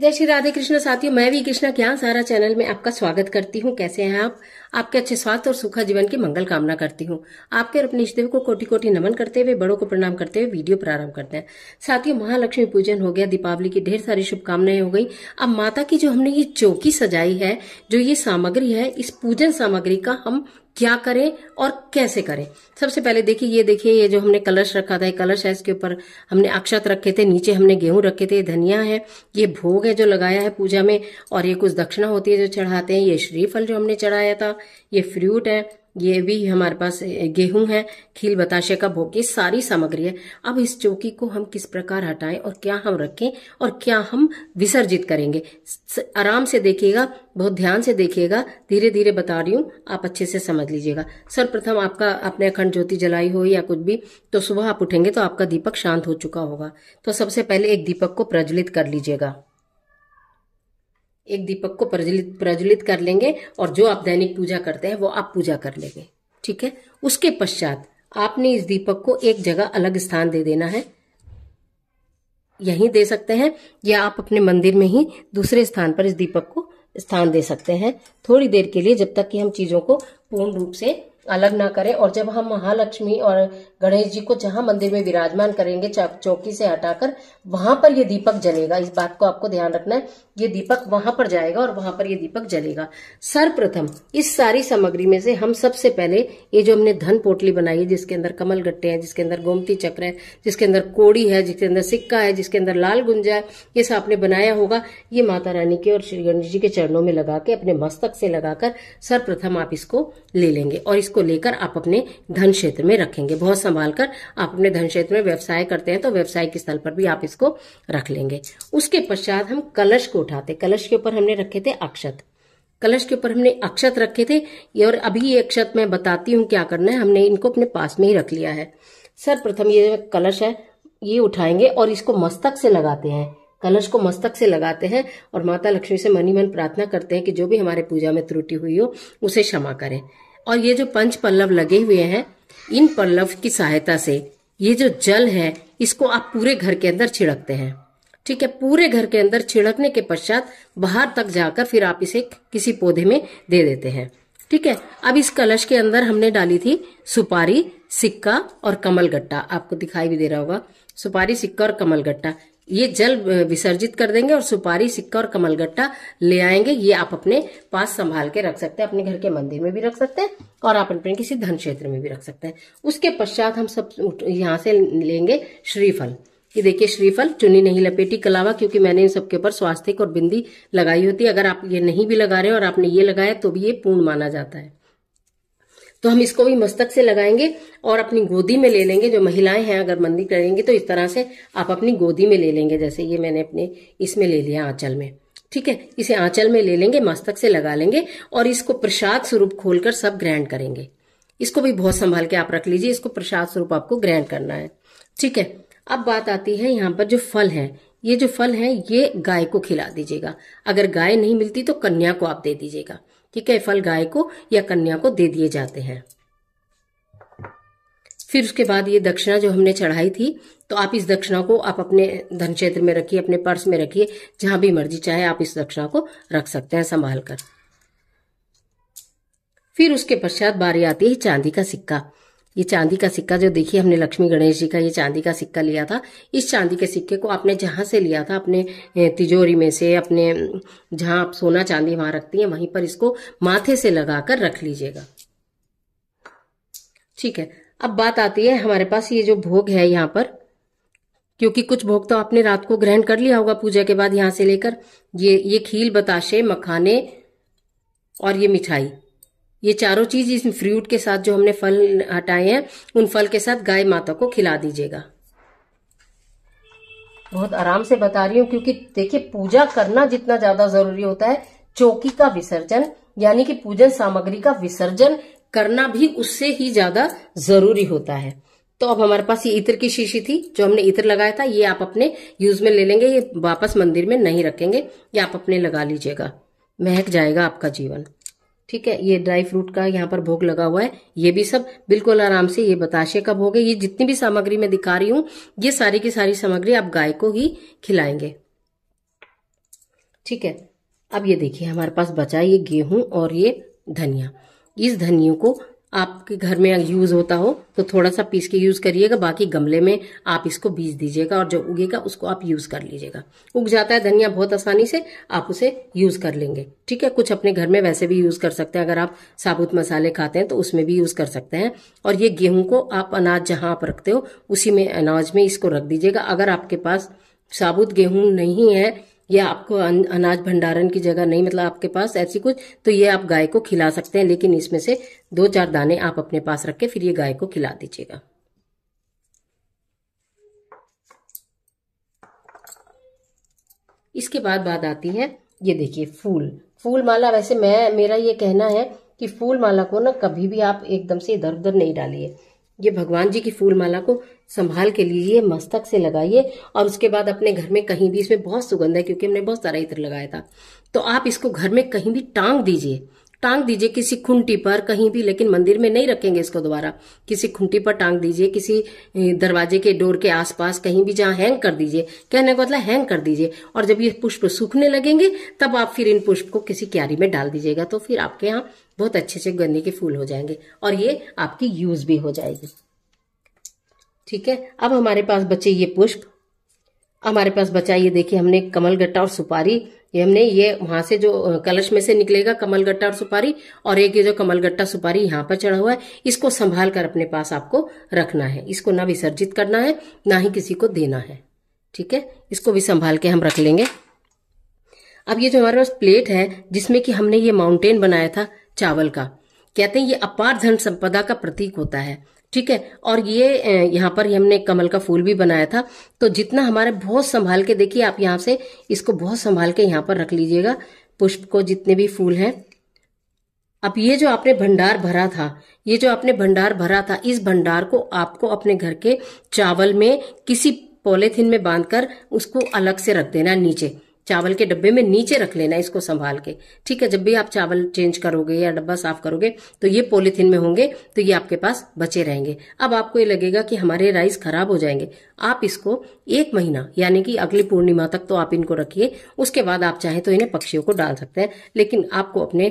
जय श्री राधे कृष्ण साथियों मैं भी कृष्णा क्या सारा चैनल में आपका स्वागत करती हूँ कैसे हैं आप आपके अच्छे स्वास्थ्य और सुखा जीवन की मंगल कामना करती हूँ आपके और अपने इष्टदेव को कोटि कोटि नमन करते हुए बड़ों को प्रणाम करते हुए वीडियो प्रारंभ करते हैं साथियों महालक्ष्मी पूजन हो गया दीपावली की ढेर सारी शुभकामनाएं हो गई अब माता की जो हमने ये चौकी सजाई है जो ये सामग्री है इस पूजन सामग्री का हम क्या करें और कैसे करें सबसे पहले देखिए ये देखिए ये जो हमने कलश रखा था ये कलश है इसके ऊपर हमने अक्षत रखे थे नीचे हमने गेहूं रखे थे ये धनिया है ये भोग है जो लगाया है पूजा में और ये कुछ दक्षिणा होती है जो चढ़ाते हैं ये श्रीफल जो हमने चढ़ाया था ये फ्रूट है ये भी हमारे पास गेहूं है खील बताशे का भोग ये सारी सामग्री है अब इस चौकी को हम किस प्रकार हटाएं और क्या हम रखें और क्या हम विसर्जित करेंगे आराम से देखिएगा बहुत ध्यान से देखिएगा धीरे धीरे बता रही हूँ आप अच्छे से समझ लीजिएगा सर्वप्रथम आपका आपने अखंड ज्योति जलाई हो या कुछ भी तो सुबह आप उठेंगे तो आपका दीपक शांत हो चुका होगा तो सबसे पहले एक दीपक को प्रज्वलित कर लीजिएगा एक दीपक को प्रज्वलित प्रज्वलित कर लेंगे और जो आप दैनिक पूजा करते हैं वो आप पूजा कर लेंगे ठीक है उसके पश्चात आपने इस दीपक को एक जगह अलग स्थान दे देना है यहीं दे सकते हैं या आप अपने मंदिर में ही दूसरे स्थान पर इस दीपक को स्थान दे सकते हैं थोड़ी देर के लिए जब तक कि हम चीजों को पूर्ण रूप से अलग ना करें और जब हम महालक्ष्मी और गणेश जी को जहां मंदिर में विराजमान करेंगे चौकी से हटाकर वहां पर ये दीपक जलेगा इस बात को आपको ध्यान रखना है ये दीपक वहां पर जाएगा और वहां पर ये दीपक जलेगा सर्वप्रथम इस सारी सामग्री में से हम सबसे पहले ये जो हमने धन पोटली बनाई है जिसके अंदर कमल गट्टे हैं जिसके अंदर गोमती चक्र है जिसके अंदर कोड़ी है जिसके अंदर सिक्का है जिसके अंदर लाल गुंजा है ये सब आपने बनाया होगा ये माता रानी के और श्री गणेश जी के चरणों में लगा के अपने मस्तक से लगाकर सर्वप्रथम आप इसको ले लेंगे और इसको लेकर आप अपने धन क्षेत्र में रखेंगे बहुत संभाल कर आप अपने धन क्षेत्र में व्यवसाय करते हैं तो व्यवसाय के स्थल पर भी आप इसको रख लेंगे उसके पश्चात हम कलश को उठाते कलश के ऊपर हमने रखे थे अक्षत कलश के ऊपर हमने अक्षत रखे थे और अभी ये अक्षत मैं बताती हूँ क्या करना है हमने इनको अपने पास में ही रख लिया है सर्वप्रथम ये कलश है ये उठाएंगे और इसको मस्तक से लगाते हैं कलश को मस्तक से लगाते हैं और माता लक्ष्मी से मनी मन प्रार्थना करते हैं कि जो भी हमारे पूजा में त्रुटि हुई हो उसे क्षमा करें और ये जो पंच पल्लव लगे हुए हैं इन पल्लव की सहायता से ये जो जल है इसको आप पूरे घर के अंदर छिड़कते हैं ठीक है पूरे घर के अंदर छिड़कने के पश्चात बाहर तक जाकर फिर आप इसे किसी पौधे में दे देते हैं ठीक है अब इस कलश के अंदर हमने डाली थी सुपारी सिक्का और कमलगट्टा आपको दिखाई भी दे रहा होगा सुपारी सिक्का और कमलगट्टा ये जल विसर्जित कर देंगे और सुपारी सिक्का और कमलगट्टा ले आएंगे ये आप अपने पास संभाल के रख सकते हैं अपने घर के मंदिर में भी रख सकते हैं और आप अपने किसी धन क्षेत्र में भी रख सकते हैं उसके पश्चात हम सब यहाँ से लेंगे श्रीफल ये देखिए श्रीफल चुनी नहीं लपेटी कलावा क्योंकि मैंने इन सबके ऊपर स्वास्थ्य और बिंदी लगाई होती है अगर आप ये नहीं भी लगा रहे हो और आपने ये लगाया तो भी ये पूर्ण माना जाता है तो हम इसको भी मस्तक से लगाएंगे और अपनी गोदी में ले लेंगे जो महिलाएं हैं अगर मंदी करेंगे तो इस तरह से आप अपनी गोदी में ले लेंगे जैसे ये मैंने अपने इसमें ले लिया आंचल में ठीक है इसे आंचल में ले लेंगे मस्तक से लगा लेंगे और इसको प्रसाद स्वरूप खोलकर सब ग्रहण करेंगे इसको भी बहुत संभाल के आप रख लीजिए इसको प्रसाद स्वरूप आपको ग्रहण करना है ठीक है अब बात आती है यहाँ पर जो फल है ये जो फल है ये गाय को खिला दीजिएगा अगर गाय नहीं मिलती तो कन्या को आप दे दीजिएगा ठीक है फल गाय को या कन्या को दे दिए जाते हैं फिर उसके बाद ये दक्षिणा जो हमने चढ़ाई थी तो आप इस दक्षिणा को आप अपने धन क्षेत्र में रखिए अपने पर्स में रखिए जहां भी मर्जी चाहे आप इस दक्षिणा को रख सकते हैं संभाल कर फिर उसके पश्चात बारी आती है चांदी का सिक्का ये चांदी का सिक्का जो देखिए हमने लक्ष्मी गणेश जी का ये चांदी का सिक्का लिया था इस चांदी के सिक्के को आपने जहां से लिया था अपने तिजोरी में से अपने जहां आप सोना चांदी वहां रखती हैं वहीं पर इसको माथे से लगा कर रख लीजिएगा ठीक है अब बात आती है हमारे पास ये जो भोग है यहाँ पर क्योंकि कुछ भोग तो आपने रात को ग्रहण कर लिया होगा पूजा के बाद यहां से लेकर ये ये खील बताशे मखाने और ये मिठाई ये चारों चीज इस फ्रूट के साथ जो हमने फल हटाए हैं उन फल के साथ गाय माता को खिला दीजिएगा बहुत आराम से बता रही हूँ क्योंकि देखिए पूजा करना जितना ज्यादा जरूरी होता है चौकी का विसर्जन यानी कि पूजन सामग्री का विसर्जन करना भी उससे ही ज्यादा जरूरी होता है तो अब हमारे पास ये इत्र की शीशी थी जो हमने इत्र लगाया था ये आप अपने यूज में ले लेंगे ये वापस मंदिर में नहीं रखेंगे ये आप अपने लगा लीजिएगा महक जाएगा आपका जीवन ठीक है ये ड्राई फ्रूट का यहाँ पर भोग लगा हुआ है ये भी सब बिल्कुल आराम से ये बताशे का भोग है ये जितनी भी सामग्री मैं दिखा रही हूँ ये सारी की सारी सामग्री आप गाय को ही खिलाएंगे ठीक है अब ये देखिए हमारे पास बचा ये गेहूं और ये धनिया इस धनियों को आपके घर में यूज होता हो तो थोड़ा सा पीस के यूज करिएगा बाकी गमले में आप इसको बीज दीजिएगा और जो उगेगा उसको आप यूज कर लीजिएगा उग जाता है धनिया बहुत आसानी से आप उसे यूज कर लेंगे ठीक है कुछ अपने घर में वैसे भी यूज कर सकते हैं अगर आप साबुत मसाले खाते हैं तो उसमें भी यूज कर सकते हैं और ये गेहूं को आप अनाज जहां आप रखते हो उसी में अनाज में इसको रख दीजिएगा अगर आपके पास साबुत गेहूं नहीं है या आपको अनाज भंडारण की जगह नहीं मतलब आपके पास ऐसी कुछ तो ये आप गाय को खिला सकते हैं लेकिन इसमें से दो चार दाने आप अपने पास रख के फिर ये गाय को खिला दीजिएगा इसके बाद बात आती है ये देखिए फूल फूल माला वैसे मैं मेरा ये कहना है कि फूल माला को ना कभी भी आप एकदम से इधर उधर नहीं डालिए ये भगवान जी की फूल माला को संभाल के लीजिए मस्तक से लगाइए और उसके बाद अपने घर में कहीं भी इसमें बहुत सुगंध है क्योंकि हमने बहुत सारा इत्र लगाया था तो आप इसको घर में कहीं भी टांग दीजिए टांग दीजिए किसी खुंटी पर कहीं भी लेकिन मंदिर में नहीं रखेंगे इसको दोबारा किसी खुंटी पर टांग दीजिए किसी दरवाजे के डोर के आसपास कहीं भी जहां हैंग कर दीजिए कहने का मतलब हैंग कर दीजिए और जब ये पुष्प सूखने लगेंगे तब आप फिर इन पुष्प को किसी क्यारी में डाल दीजिएगा तो फिर आपके यहाँ बहुत अच्छे से गन्ने के फूल हो जाएंगे और ये आपकी यूज भी हो जाएगी ठीक है अब हमारे पास बचे ये पुष्प हमारे पास बचा ये देखिए हमने कमल गट्टा और सुपारी ये हमने ये वहां से जो कलश में से निकलेगा कमल गट्टा और सुपारी और एक ये जो कमल गट्टा सुपारी यहाँ पर चढ़ा हुआ है इसको संभाल कर अपने पास आपको रखना है इसको ना विसर्जित करना है ना ही किसी को देना है ठीक है इसको भी संभाल के हम रख लेंगे अब ये जो हमारे पास प्लेट है जिसमें कि हमने ये माउंटेन बनाया था चावल का कहते हैं ये अपार धन संपदा का प्रतीक होता है ठीक है और ये यहाँ पर हमने कमल का फूल भी बनाया था तो जितना हमारे बहुत संभाल के देखिए आप यहाँ से इसको बहुत संभाल के यहाँ पर रख लीजिएगा पुष्प को जितने भी फूल हैं अब ये जो आपने भंडार भरा था ये जो आपने भंडार भरा था इस भंडार को आपको अपने घर के चावल में किसी पॉलीथिन में बांधकर उसको अलग से रख देना नीचे चावल के डब्बे में नीचे रख लेना इसको संभाल के ठीक है जब भी आप चावल चेंज करोगे या डब्बा साफ करोगे तो ये पोलिथिन में होंगे तो ये आपके पास बचे रहेंगे अब आपको ये लगेगा कि हमारे राइस खराब हो जाएंगे आप इसको एक महीना यानी कि अगली पूर्णिमा तक तो आप इनको रखिए उसके बाद आप चाहे तो इन्हें पक्षियों को डाल सकते हैं लेकिन आपको अपने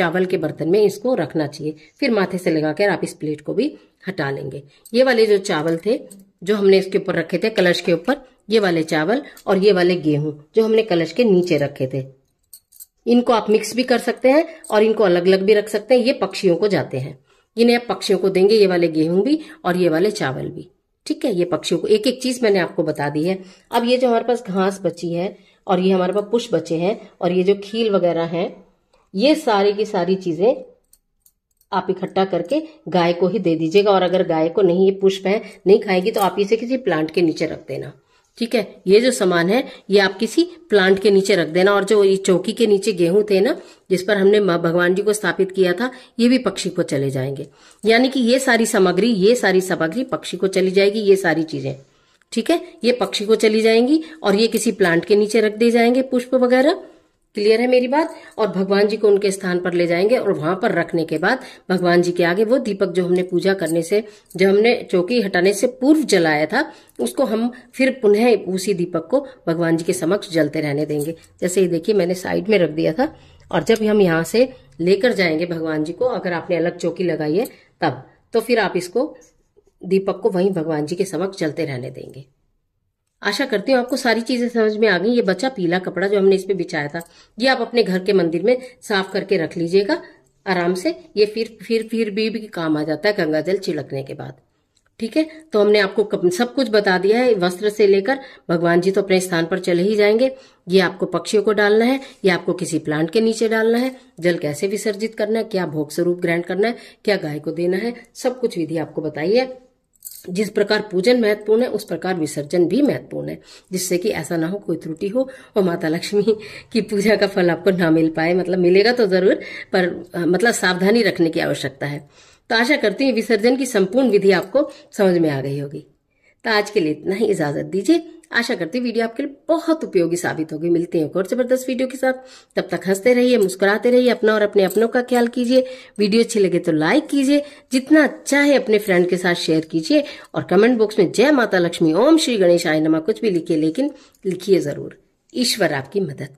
चावल के बर्तन में इसको रखना चाहिए फिर माथे से लगाकर आप इस प्लेट को भी हटा लेंगे ये वाले जो चावल थे जो हमने इसके ऊपर रखे थे कलश के ऊपर ये वाले चावल और ये वाले गेहूं जो हमने कलश के नीचे रखे थे इनको आप मिक्स भी कर सकते हैं और इनको अलग अलग भी रख सकते हैं ये पक्षियों को जाते हैं इन्हें आप पक्षियों को देंगे ये वाले गेहूं भी और ये वाले चावल भी ठीक है ये पक्षियों को एक एक चीज मैंने आपको बता दी है अब ये जो हमारे पास घास बची है और ये हमारे पास पुष्प बचे हैं और ये जो खील वगैरह है ये सारी की सारी चीजें आप इकट्ठा करके गाय को ही दे दीजिएगा और अगर गाय को नहीं ये पुष्प है नहीं खाएगी तो आप इसे किसी प्लांट के नीचे रख देना ठीक है ये जो सामान है ये आप किसी प्लांट के नीचे रख देना और जो ये चौकी के नीचे गेहूं थे ना जिस पर हमने माँ भगवान जी को स्थापित किया था ये भी पक्षी को चले जाएंगे यानी कि ये सारी सामग्री ये सारी सामग्री पक्षी को चली जाएगी ये सारी चीजें ठीक है ये पक्षी को चली जाएंगी और ये किसी प्लांट के नीचे रख दी जाएंगे पुष्प वगैरह क्लियर है मेरी बात और भगवान जी को उनके स्थान पर ले जाएंगे और वहां पर रखने के बाद भगवान जी के आगे वो दीपक जो हमने पूजा करने से जो हमने चौकी हटाने से पूर्व जलाया था उसको हम फिर पुनः उसी दीपक को भगवान जी के समक्ष जलते रहने देंगे जैसे ये देखिए मैंने साइड में रख दिया था और जब हम यहाँ से लेकर जाएंगे भगवान जी को अगर आपने अलग चौकी लगाई है तब तो फिर आप इसको दीपक को वहीं भगवान जी के समक्ष जलते रहने देंगे आशा करती हूँ आपको सारी चीजें समझ में आ गई ये बचा पीला कपड़ा जो हमने इस पे बिछाया था ये आप अपने घर के मंदिर में साफ करके रख लीजिएगा आराम से ये फिर फिर फिर भी, भी काम आ जाता है गंगा जल छिड़कने के बाद ठीक है तो हमने आपको सब कुछ बता दिया है वस्त्र से लेकर भगवान जी तो अपने स्थान पर चले ही जाएंगे ये आपको पक्षियों को डालना है ये आपको किसी प्लांट के नीचे डालना है जल कैसे विसर्जित करना है क्या भोग स्वरूप ग्रहण करना है क्या गाय को देना है सब कुछ विधि आपको बताइए जिस प्रकार पूजन महत्वपूर्ण है उस प्रकार विसर्जन भी महत्वपूर्ण है जिससे कि ऐसा ना हो कोई त्रुटि हो और माता लक्ष्मी की पूजा का फल आपको ना मिल पाए मतलब मिलेगा तो जरूर पर मतलब सावधानी रखने की आवश्यकता है तो आशा करती हूँ विसर्जन की संपूर्ण विधि आपको समझ में आ गई होगी तो आज के लिए इतना ही इजाजत दीजिए आशा करती हूँ वीडियो आपके लिए बहुत उपयोगी साबित होगी मिलते हैं एक और जबरदस्त वीडियो के साथ तब तक हंसते रहिए मुस्कुराते रहिए अपना और अपने अपनों का ख्याल कीजिए वीडियो अच्छी लगे तो लाइक कीजिए जितना अच्छा है अपने फ्रेंड के साथ शेयर कीजिए और कमेंट बॉक्स में जय माता लक्ष्मी ओम श्री गणेश आय नमा कुछ भी लिखिए लेकिन लिखिए जरूर ईश्वर आपकी मदद